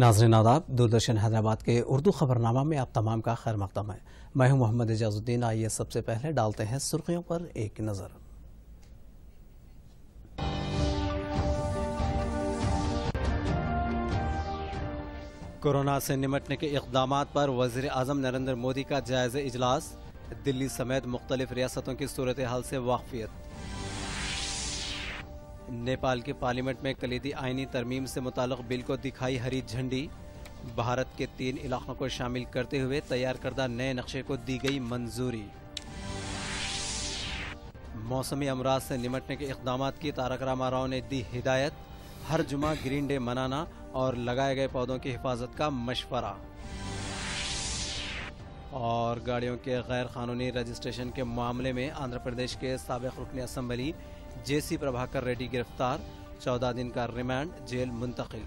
नाजरन आदाब दूरदर्शन हैदराबाद के उर्दू खबरनामा में आप तमाम का खैर मकदम है मैं हूं मोहम्मद एजाजुद्दीन आइए सबसे पहले डालते हैं सुर्खियों पर एक नज़र कोरोना से निमटने के इकदाम पर वजीर अजम नरेंद्र मोदी का जायज़ इजलास दिल्ली समेत मुख्तलिफ रियासतों की सूरत हाल से वाकफियत नेपाल के पार्लियामेंट में कलीदी आइनी तरमीम से मुतक बिल को दिखाई हरी झंडी भारत के तीन इलाकों को शामिल करते हुए तैयार करदा नए नक्शे को दी गई मंजूरी मौसमी अमराज से निमटने के इकदाम की तारक रामा राव ने दी हिदायत हर जुमा ग्रीन डे मनाना और लगाए गए पौधों की हिफाजत का मशवरा और गाड़ियों के गैर कानूनी रजिस्ट्रेशन के मामले में आंध्र प्रदेश के सबक रुकन असम्बली जेसी प्रभाकर रेड्डी गिरफ्तार चौदह दिन का रिमांड जेल मुंतकिल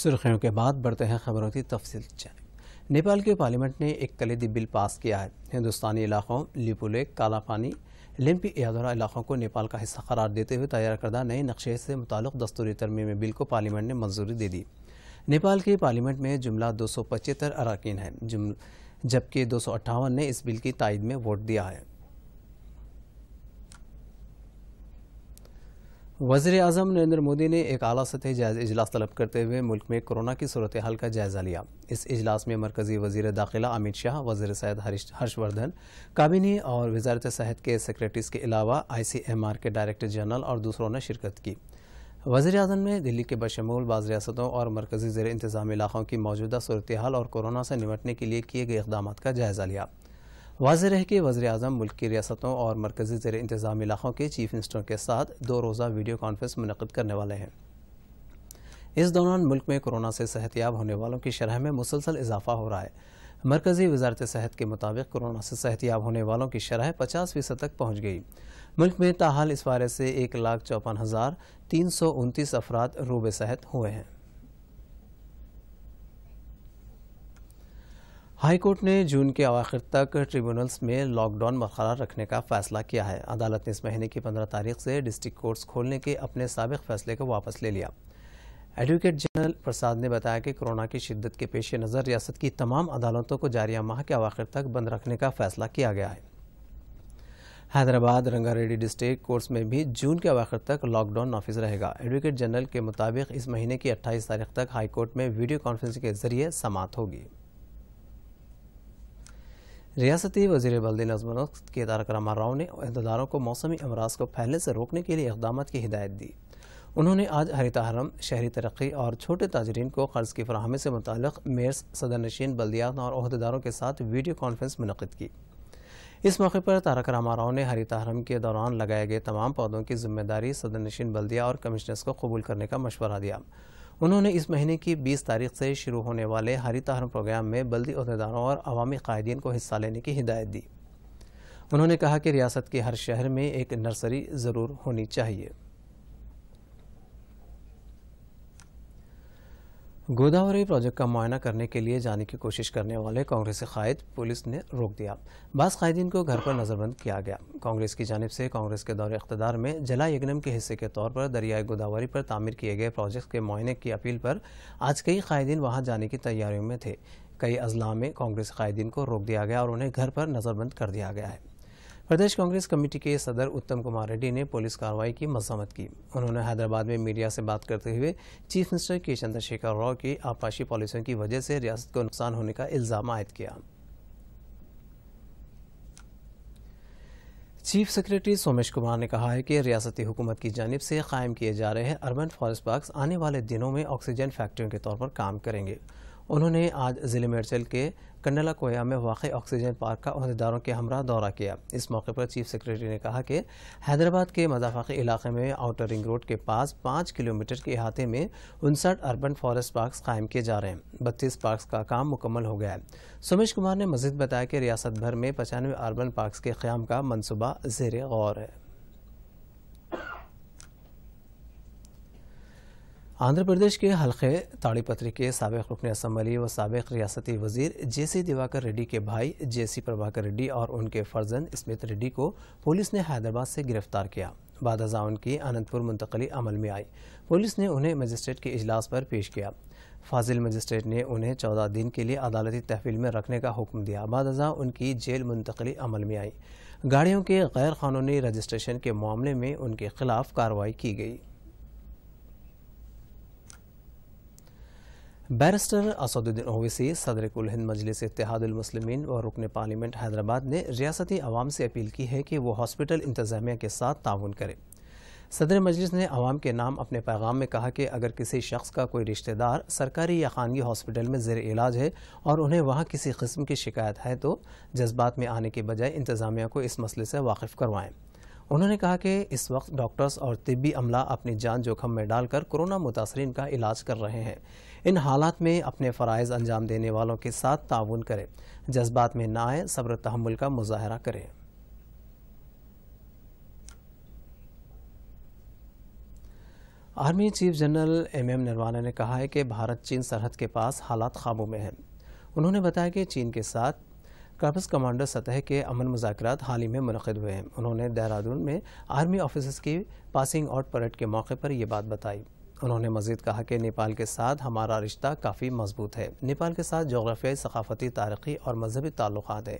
सुर्खियों के बाद बढ़ते हैं खबरों की तफसील जाए नेपाल के पार्लियामेंट ने एक कलीदी बिल पास किया है हिंदुस्तानी इलाकों लिपुले कालापानी लिम्पी यादोरा इलाकों को नेपाल का हिस्सा करार देते हुए तैयार करदा नए नक्शे से मुतल दस्तूरी तरमीमी बिल को पार्लियामेंट ने मंजूरी दे दी नेपाल के पार्लियामेंट में जुमला दो सौ पचहत्तर अरकान है जबकि दो ने इस बिल की तइद में वोट दिया है वजीर अजम नरेंद्र मोदी ने एक अला सतह इजलास तलब करते हुए मुल्क में कोरोना की सूरत हाल का जायजा लिया इस इजलास में मरकजी वजीर दाखिला अमित शाह वजीर सेहत हर्षवर्धन काबिनी और वजारत सेहत के सेक्रेटरीज के अलावा आई सी एम आर के डायरेक्टर जनरल और दूसरों ने शिरकत की वजी अजम ने दिल्ली के बशमूल बाज़ रियासतों और मरकजी ज़र इंतज़ाम इलाक़ों की मौजूदा सूरत हाल और कोरोना से निमटने के लिए किए गए इकदाम का जायज़ा लिया वाज है कि वजी अजम मुल्क की रियासतों और मरकजी ज़र इंतज़ाम इलाक़ों के चीफ मिनिस्टरों के साथ दो रोज़ा वीडियो कॉन्फ्रेंस मुनद करने वाले हैं इस दौरान मुल्क में कोरोना से सेहतियाब होने वालों की शरह में मुसलसल इजाफा हो रहा है मरकजी वजारत सेहत के मुताबिक कोरोना से सेहतियाब होने वालों की शरह पचास फीसद तक पहुँच गई मुल्क में ताहाल इस वायरस से एक लाख चौपन हज़ार तीन सौ उनतीस अफराद रूब सेहत हुए हैं हाईकोर्ट ने जून के आखिर तक ट्रिब्यूनल्स में लॉकडाउन बरकरार रखने का फैसला किया है अदालत ने इस महीने की पंद्रह तारीख से डिस्ट्रिक्ट कोर्ट्स खोलने के अपने सबक फैसले को वापस ले लिया एडवोकेट जनरल प्रसाद ने बताया कि कोरोना की शिद्दत के पेश नज़र रियासत की तमाम अदालतों को जारिया माह के अवाखिर तक बंद रखने का फैसला किया गया है हैदराबाद रंगारेड्डी डिस्ट्रिक्ट कोर्ट्स में भी जून के आखिर तक लॉकडाउन नाफिज रहेगा एडवोकेट जनरल के मुताबिक इस महीने की 28 तारीख तक हाईकोर्ट में वीडियो कॉन्फ्रेंसिंग के जरिए समाप्त होगी रियासती वजीर बल्दी नजमन के तारक रामा राव ने अहदेदारों को मौसमी अमराज को फैलने से रोकने के लिए इकदाम की हिदायत दी उन्होंने आज हरिता हरम शहरी तरक्की और छोटे ताजरीन को कर्ज की फरहमी से मुतल मेयर्स नशीन बल्दियात और अहदेदारों के साथ वीडियो कॉन्फ्रेंस मनद की इस मौके पर तारक रामा राव ने हरी तहरम के दौरान लगाए गए तमाम पौधों की जिम्मेदारी सदर नशीन बल्दिया और कमिश्नर्स को कबूल करने का मशवरा दिया उन्होंने इस महीने की 20 तारीख से शुरू होने वाले हरी तहरम प्रोग्राम में बल्दी अहदेदारों और अवामी कायदीन को हिस्सा लेने की हिदायत दी उन्होंने कहा कि रियासत के हर शहर में एक नर्सरी ज़रूर होनी चाहिए गोदावरी प्रोजेक्ट का मुआयना करने के लिए जाने की कोशिश करने वाले कांग्रेसी कायद पुलिस ने रोक दिया बास कायदीन को घर पर नजरबंद किया गया कांग्रेस की जानब से कांग्रेस के दौरे अख्तदार में जला यगनम के हिस्से के तौर पर दरियाए गोदावरी पर तामीर किए गए प्रोजेक्ट के मुआयने की अपील पर आज कई कायदीन वहाँ जाने की तैयारियों में थे कई अजला में कांग्रेस कायदीन को रोक दिया गया और उन्हें घर पर नजरबंद कर दिया गया है प्रदेश कांग्रेस कमेटी के सदर उत्तम कुमार रेड्डी ने पुलिस कार्रवाई की मजम्मत की उन्होंने हैदराबाद में मीडिया से बात करते हुए चीफ मिनिस्टर के चंद्रशेखर राव की आपाशी पॉलिसियों की वजह से रियासत को नुकसान होने का इल्जाम आयद किया चीफ सेक्रेटरी सोमेश कुमार ने कहा है कि रियासती हुकूमत की जानब से कायम किए जा रहे अर्बन फॉरेस्ट पार्क आने वाले दिनों में ऑक्सीजन फैक्ट्रियों के तौर पर काम करेंगे उन्होंने आज ज़िले मेरसेल के कंडला कोया में वाक़ ऑक्सीजन पार्क का अहदेदारों के हमरा दौरा किया इस मौके पर चीफ सेक्रेटरी ने कहा कि हैदराबाद के मजाफाती इलाके में आउटर रिंग रोड के पास पाँच किलोमीटर के अहाते में उनसठ अर्बन फॉरेस्ट पार्क कायम किए जा रहे हैं बत्तीस पार्क का काम मुकम्मल हो गया है सुमेश कुमार ने मजीद बताया कि रियासत भर में पचानवे अर्बन पार्क के क्याम का मनसूबा जेर गौर है आंध्र प्रदेश के हल्के ताड़ीपत्री के सबक रुकन असम्बली व सबक रियासती वजीर जे सी दिवाकर रेड्डी के भाई जे सी प्रभाकर रेड्डी और उनके फर्जन स्मित रेड्डी को पुलिस ने हैदराबाद से गिरफ्तार किया बाद हजा उनकी अनंतपुर मुंतकली अमल में आई पुलिस ने उन्हें मजिस्ट्रेट के अजलास पर पेश किया फाजिल मजिस्ट्रेट ने उन्हें चौदह दिन के लिए अदालती तहफील में रखने का हुक्म दिया बाद हजा उनकी जेल मुंतकली अमल में आई गाड़ियों के गैर कानूनी रजिस्ट्रेशन के मामले में उनके खिलाफ कार्रवाई की गई बैरिस्टर असदुद्दीन ओवैसी सदर कुल हिंद मजलिस इतिहादमसलमिन और रुकन पार्लियामेंट हैदराबाद ने रियासती आवाम से अपील की है कि वह हॉस्पिटल इंतजामिया के साथ ताउन करें सदर मजलिस ने आवाम के नाम अपने पैगाम में कहा कि अगर किसी शख्स का कोई रिश्तेदार सरकारी या खानगी हॉस्पिटल में जेर इलाज है और उन्हें वहाँ किसी किस्म की शिकायत है तो जज्बात में आने के बजाय इंतज़ामिया को इस मसले से वाकिफ़ करवाएँ उन्होंने कहा कि इस वक्त डॉक्टर्स और तिबी अमला अपनी जान जोखम में डालकर कोरोना मुतासरीन का इलाज कर रहे हैं इन हालात में अपने फ़रज़ अंजाम देने वालों के साथ ताउन करें जज्बात में ना आए सब्र तहमुल का मुजाहरा करें army chief general M M Naravane ने कहा है कि भारत चीन सरहद के पास हालात खामों में हैं उन्होंने बताया कि चीन के साथ कर्पस कमांडर सतह के अमन मुजाकर हाल ही में मनद हुए हैं उन्होंने देहरादून में आर्मी ऑफिसर्स की पासिंग आउट परेड के मौके पर यह बात बताई उन्होंने मजीद कहा कि नेपाल के साथ हमारा रिश्ता काफ़ी मजबूत है नेपाल के साथ जोग्राफियाई सकाफती तारीखी और मजहबी ताल्लुक हैं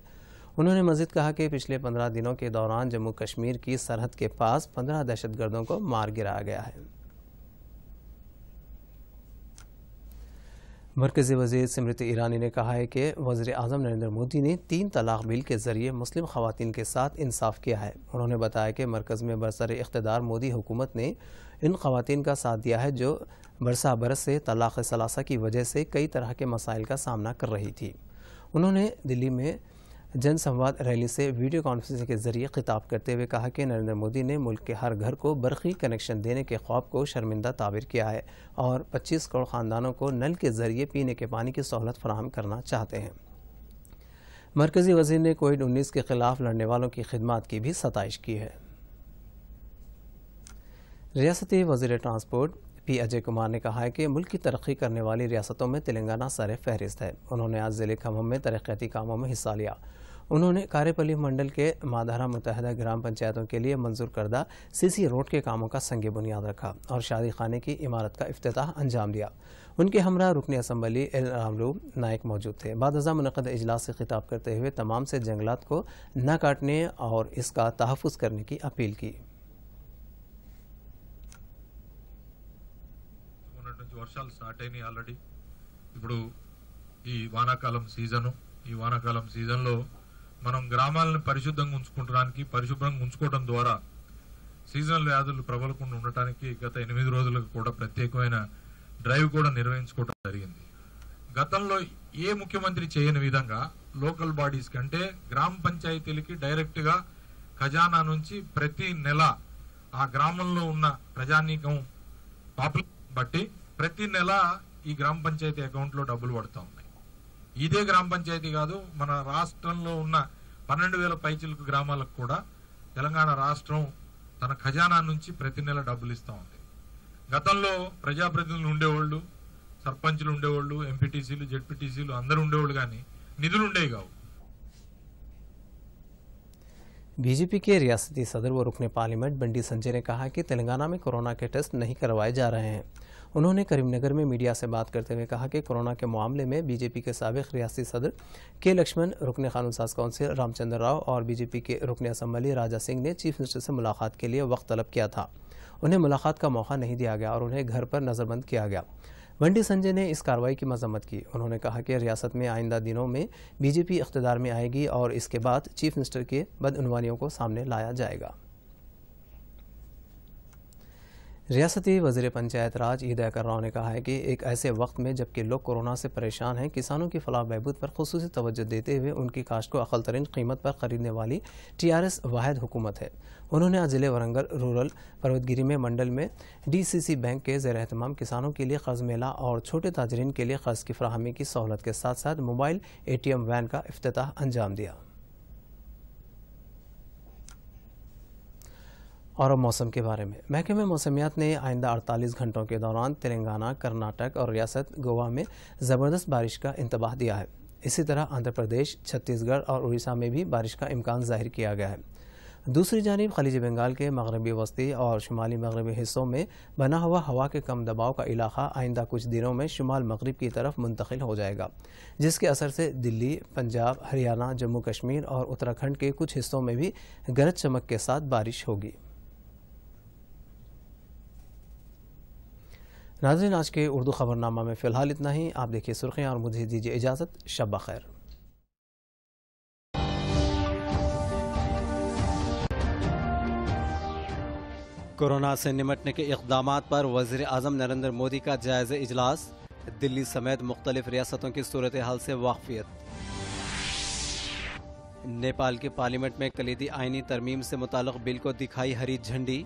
उन्होंने मजीद कहा कि पिछले पंद्रह दिनों के दौरान जम्मू कश्मीर की सरहद के पास पंद्रह दहशत गर्दों को मार गिराया गया है मरकज़ी वजीर स्मृति ईरानी ने कहा है कि वज़र अजम नरेंद्र मोदी ने तीन तलाक बिल के ज़रिए मुस्लिम खातन के साथ इंसाफ किया है उन्होंने बताया कि मरकज़ में बरसर इकतदार मोदी हुकूमत ने इन खातन का साथ दिया है जो बरसा बरस से तलाक सलासा की वजह से कई तरह के मसाइल का सामना कर रही थी उन्होंने दिल्ली में जन संवाद रैली से वीडियो कॉन्फ्रेंसिंग के जरिए खिताब करते हुए कहा कि नरेंद्र मोदी ने मुल्क के हर घर को बरक़ी कनेक्शन देने के ख्वाब को शर्मिंदा ताबिर किया है और 25 करोड़ ख़ानदानों को नल के ज़रिए पीने के पानी की सहूलत फराहम करना चाहते हैं मरकज़ी वजीर ने कोविड उन्नीस के ख़िलाफ़ लड़ने वालों की खिदमत की भी सतश की है रियासती वजीर ट्रांसपोर्ट पी अजय कुमार ने कहा है कि मुल्क की तरक्की करने वाली रियासतों में तेलंगाना सर फहरिस्त है उन्होंने आज ज़िले खम्भम में तरक्याती कामों में हिस्सा लिया उन्होंने कार्यपली मंडल के माधारा मुतहदा ग्राम पंचायतों के लिए मंजूर करदा सीसी रोड के कामों का संग बुनियाद रखा और शादी खाने की इमारत का अफ्ताह अंजाम दिया उनके हमरा रुकन असम्बली एल रामलू नायक मौजूद थे हजा मुनद अजलास से खिताब करते हुए तमाम से जंगलात को न काटने और इसका तहफ़ करने की अपील की వర్షాలు స్టార్ట్ అయినాయి ఆల్రెడీ ఇప్పుడు ఈ వానాకాలం సీజను ఈ వానాకాలం సీజన్లో మనం గ్రామాలను పరిశుద్ధంగా ఉంచుకుంటడానికి పరిశుభ్రంగా ఉంచుకోవడం ద్వారా సీజనల్ వ్యాధులు ప్రబలకుండా ఉండటానికి గత ఎనిమిది రోజులకు కూడా ప్రత్యేకమైన డ్రైవ్ కూడా నిర్వహించుకోవడం జరిగింది గతంలో ఏ ముఖ్యమంత్రి చేయని విధంగా లోకల్ బాడీస్ కంటే గ్రామ పంచాయతీలకి డైరెక్ట్గా ఖజానా నుంచి ప్రతి నెల ఆ గ్రామంలో ఉన్న ప్రజానీకం పాపులర్ బట్టి ప్రతి నెల ఈ గ్రామ పంచాయతీ అకౌంట్లో డబ్బులు పడుతూ ఉన్నాయి ఇదే గ్రామ పంచాయతీ కాదు మన రాష్ట్రంలో ఉన్న పన్నెండు వేల పైచిలుకు గ్రామాలకు కూడా తెలంగాణ రాష్ట్రం తన ఖజానా నుంచి ప్రతి నెల డబ్బులు ఇస్తూ ఉంది గతంలో ప్రజాప్రతినిధులు ఉండేవాళ్ళు సర్పంచులు ఉండేవాళ్ళు ఎంపీటీసీలు జెడ్పీటీసీలు అందరూ ఉండేవాళ్ళు కానీ నిధులు ఉండేవి కావు बीजेपी के रियासती सदर व रुकने पार्लियामेंट बंडी संजय ने कहा कि तेलंगाना में कोरोना के टेस्ट नहीं करवाए जा रहे हैं उन्होंने करीमनगर में मीडिया से बात करते हुए कहा कि कोरोना के मामले में बीजेपी के सबक रियासी सदर के लक्ष्मण रुकन खानून साज कौंसिल रामचंद्र राव और बीजेपी के रुकन असम्बली राजा सिंह ने चीफ मिनिस्टर से मुलाकात के लिए वक्त तलब किया था उन्हें मुलाकात का मौका नहीं दिया गया और उन्हें घर पर नज़रबंद किया गया बंडी संजय ने इस कार्रवाई की मजम्मत की उन्होंने कहा कि रियासत में आइंदा दिनों में बीजेपी इकतदार में आएगी और इसके बाद चीफ मिनिस्टर के बदनवानियों को सामने लाया जाएगा रियासती वजीर पंचायत राज ईद राव ने कहा है कि एक ऐसे वक्त में जबकि लोग कोरोना से परेशान हैं किसानों की फलाह बहबूद पर खसूस तोज्जो देते हुए उनकी काश्त को अखल तरीन कीमत पर खरीदने वाली टी आर एस वाद हुकूमत है उन्होंने आज ज़िले वरंगल रूरल पर्वतगिरी में मंडल में डी सी सी बैंक के जेर अहतमाम किसानों के लिए कर्ज मेला और छोटे ताजरीन के लिए कर्ज की फ्राहमी की सहूलत के साथ साथ mobile A T M van का अफ्ताह अंजाम दिया और अब मौसम के बारे में महकमे मौसमियात ने आइंदा 48 घंटों के दौरान तेलंगाना कर्नाटक और रियासत गोवा में ज़बरदस्त बारिश का इंतबाह दिया है इसी तरह आंध्र प्रदेश छत्तीसगढ़ और उड़ीसा में भी बारिश का इम्कान जाहिर किया गया है दूसरी जानब खलीज बंगाल के मगरबी वस्ती और शुमाली मगरबी हिस्सों में बना हुआ हवा के कम दबाव का इलाका आइंदा कुछ दिनों में शुमाल मगरब की तरफ मुंतकिल हो जाएगा जिसके असर से दिल्ली पंजाब हरियाणा जम्मू कश्मीर और उत्तराखंड के कुछ हिस्सों में भी गरज चमक के साथ बारिश होगी नाजन आज के उर्दू खबरनामा में फ़िलहाल इतना ही आप देखिए सुर्खियाँ और मुझे दीजिए इजाज़त शब खैर कोरोना से निमटने के इकदाम पर वजीर अजम नरेंद्र मोदी का जायज़ इजलास दिल्ली समेत मुख्तलिफ रियासतों की सूरत हाल से वाकफियत नेपाल के पार्लियामेंट में कलीदी आइनी तरमीम से मुतल बिल को दिखाई हरी झंडी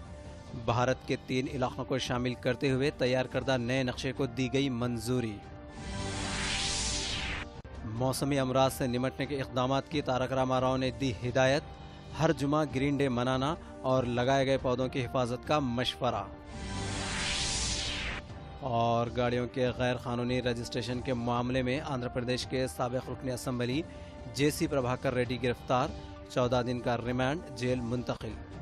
भारत के तीन इलाकों को शामिल करते हुए तैयार करदा नए नक्शे को दी गई मंजूरी मौसमी अमराज से निमटने के इकदाम की तारक रामा राव ने दी हिदायत हर जुमा ग्रीन डे मनाना और लगाए गए पौधों की हिफाजत का मशवरा और गाड़ियों के गैर कानूनी रजिस्ट्रेशन के मामले में आंध्र प्रदेश के सबक रुकन assembly J C Prabhakar Reddy गिरफ्तार चौदह दिन का रिमांड जेल मुंतकिल